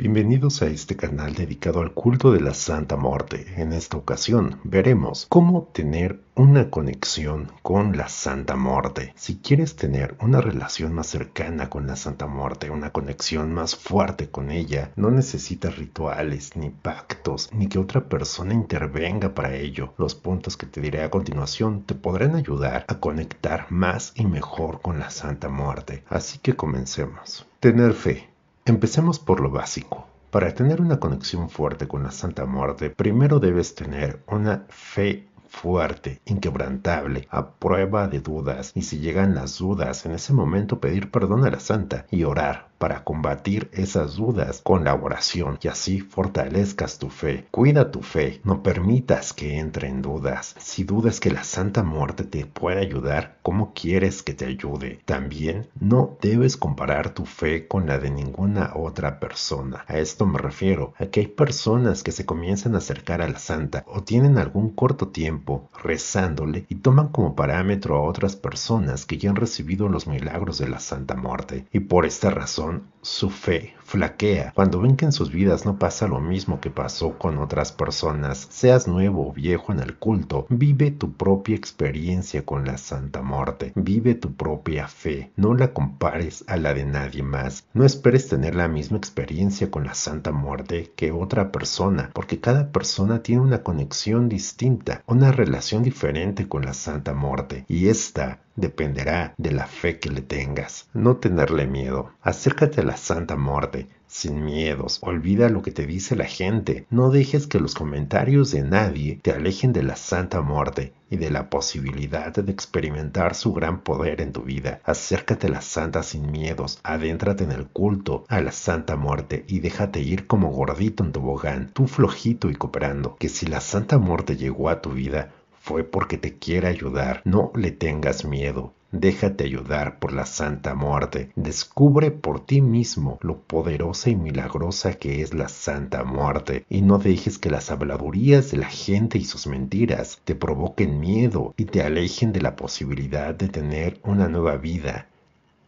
Bienvenidos a este canal dedicado al culto de la Santa Muerte. En esta ocasión veremos cómo tener una conexión con la Santa Muerte. Si quieres tener una relación más cercana con la Santa Muerte, una conexión más fuerte con ella, no necesitas rituales, ni pactos, ni que otra persona intervenga para ello. Los puntos que te diré a continuación te podrán ayudar a conectar más y mejor con la Santa Muerte. Así que comencemos. Tener fe. Empecemos por lo básico. Para tener una conexión fuerte con la Santa Muerte, primero debes tener una fe fuerte, inquebrantable, a prueba de dudas, y si llegan las dudas, en ese momento pedir perdón a la santa y orar, para combatir esas dudas con la oración y así fortalezcas tu fe. Cuida tu fe, no permitas que entre en dudas. Si dudas que la Santa Muerte te puede ayudar, ¿cómo quieres que te ayude? También no debes comparar tu fe con la de ninguna otra persona. A esto me refiero, a que hay personas que se comienzan a acercar a la Santa o tienen algún corto tiempo rezándole y toman como parámetro a otras personas que ya han recibido los milagros de la Santa Muerte y por esta razón Jason Suffey. flaquea. Cuando ven que en sus vidas no pasa lo mismo que pasó con otras personas, seas nuevo o viejo en el culto, vive tu propia experiencia con la Santa Muerte, vive tu propia fe, no la compares a la de nadie más. No esperes tener la misma experiencia con la Santa Muerte que otra persona, porque cada persona tiene una conexión distinta, una relación diferente con la Santa Muerte, y esta dependerá de la fe que le tengas. No tenerle miedo. Acércate a la Santa Muerte sin miedos, olvida lo que te dice la gente, no dejes que los comentarios de nadie te alejen de la santa muerte y de la posibilidad de experimentar su gran poder en tu vida. Acércate a la santa sin miedos, adéntrate en el culto a la santa muerte y déjate ir como gordito en tobogán, tú flojito y cooperando, que si la santa muerte llegó a tu vida, fue porque te quiere ayudar. No le tengas miedo. Déjate ayudar por la Santa Muerte. Descubre por ti mismo lo poderosa y milagrosa que es la Santa Muerte y no dejes que las habladurías de la gente y sus mentiras te provoquen miedo y te alejen de la posibilidad de tener una nueva vida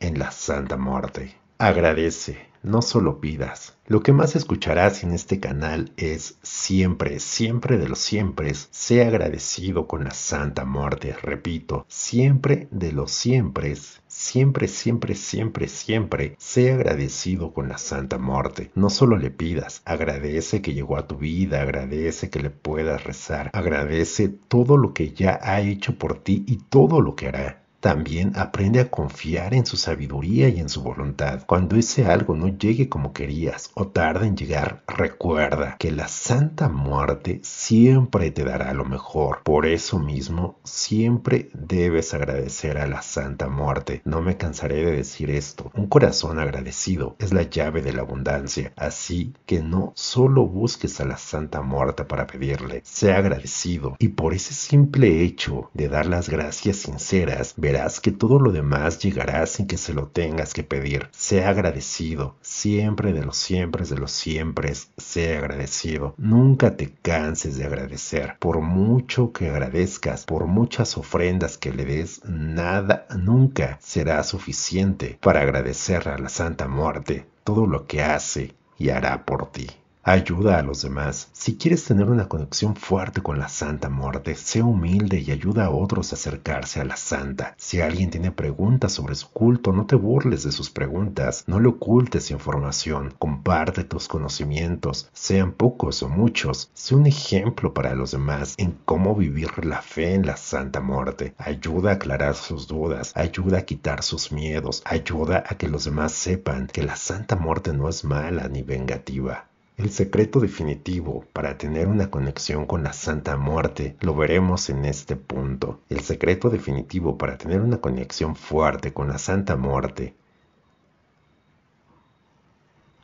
en la Santa Muerte. Agradece no solo pidas. Lo que más escucharás en este canal es siempre, siempre de los siempre, sé agradecido con la Santa Muerte, repito, siempre de los siempre, siempre, siempre, siempre, siempre, sé agradecido con la Santa Muerte. No solo le pidas, agradece que llegó a tu vida, agradece que le puedas rezar, agradece todo lo que ya ha hecho por ti y todo lo que hará. También aprende a confiar en su sabiduría y en su voluntad. Cuando ese algo no llegue como querías o tarda en llegar, recuerda que la Santa Muerte siempre te dará lo mejor. Por eso mismo, siempre debes agradecer a la Santa Muerte. No me cansaré de decir esto. Un corazón agradecido es la llave de la abundancia. Así que no solo busques a la Santa Muerte para pedirle, sea agradecido y por ese simple hecho de dar las gracias sinceras, verás que todo lo demás llegará sin que se lo tengas que pedir. Sea agradecido, siempre de los siempre de los siempre, sea agradecido. Nunca te canses de agradecer. Por mucho que agradezcas, por muchas ofrendas que le des, nada nunca será suficiente para agradecer a la Santa Muerte todo lo que hace y hará por ti. Ayuda a los demás. Si quieres tener una conexión fuerte con la Santa Muerte, sé humilde y ayuda a otros a acercarse a la Santa. Si alguien tiene preguntas sobre su culto, no te burles de sus preguntas, no le ocultes información, comparte tus conocimientos, sean pocos o muchos. Sé un ejemplo para los demás en cómo vivir la fe en la Santa Muerte. Ayuda a aclarar sus dudas, ayuda a quitar sus miedos, ayuda a que los demás sepan que la Santa Muerte no es mala ni vengativa. El secreto definitivo para tener una conexión con la Santa Muerte lo veremos en este punto. El secreto definitivo para tener una conexión fuerte con la Santa Muerte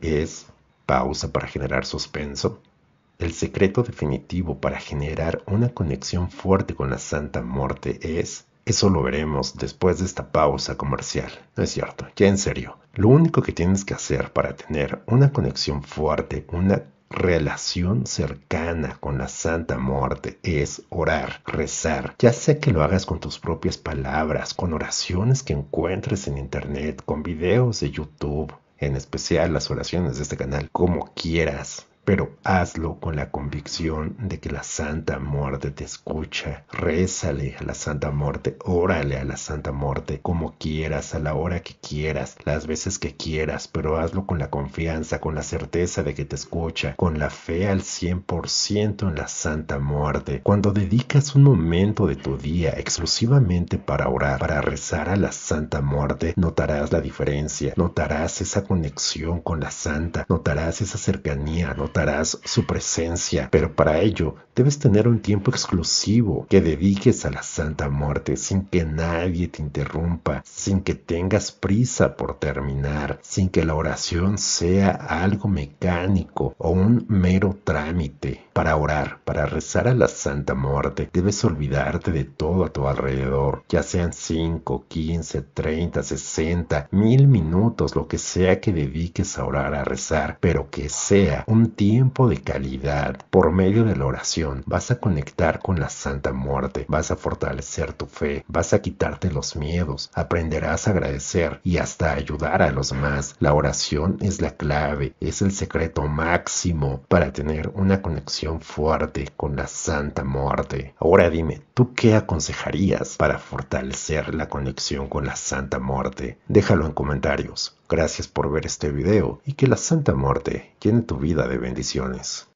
es, pausa para generar suspenso, el secreto definitivo para generar una conexión fuerte con la Santa Muerte es eso lo veremos después de esta pausa comercial. No es cierto, ya en serio. Lo único que tienes que hacer para tener una conexión fuerte, una relación cercana con la Santa Muerte es orar, rezar, ya sé que lo hagas con tus propias palabras, con oraciones que encuentres en Internet, con videos de YouTube, en especial las oraciones de este canal, como quieras pero hazlo con la convicción de que la Santa Muerte te escucha. Rézale a la Santa Muerte, órale a la Santa Muerte, como quieras, a la hora que quieras, las veces que quieras, pero hazlo con la confianza, con la certeza de que te escucha, con la fe al 100% en la Santa Muerte. Cuando dedicas un momento de tu día exclusivamente para orar, para rezar a la Santa Muerte, notarás la diferencia, notarás esa conexión con la Santa, notarás esa cercanía, su presencia, pero para ello debes tener un tiempo exclusivo que dediques a la Santa Muerte sin que nadie te interrumpa, sin que tengas prisa por terminar, sin que la oración sea algo mecánico o un mero trámite. Para orar, para rezar a la Santa Muerte, debes olvidarte de todo a tu alrededor, ya sean 5, 15, 30, 60, mil minutos, lo que sea que dediques a orar, a rezar, pero que sea un tiempo tiempo de calidad, por medio de la oración, vas a conectar con la Santa Muerte, vas a fortalecer tu fe, vas a quitarte los miedos, aprenderás a agradecer y hasta ayudar a los más. La oración es la clave, es el secreto máximo para tener una conexión fuerte con la Santa Muerte. Ahora dime, ¿tú qué aconsejarías para fortalecer la conexión con la Santa Muerte? Déjalo en comentarios. Gracias por ver este video y que la Santa Muerte llene tu vida de bendiciones.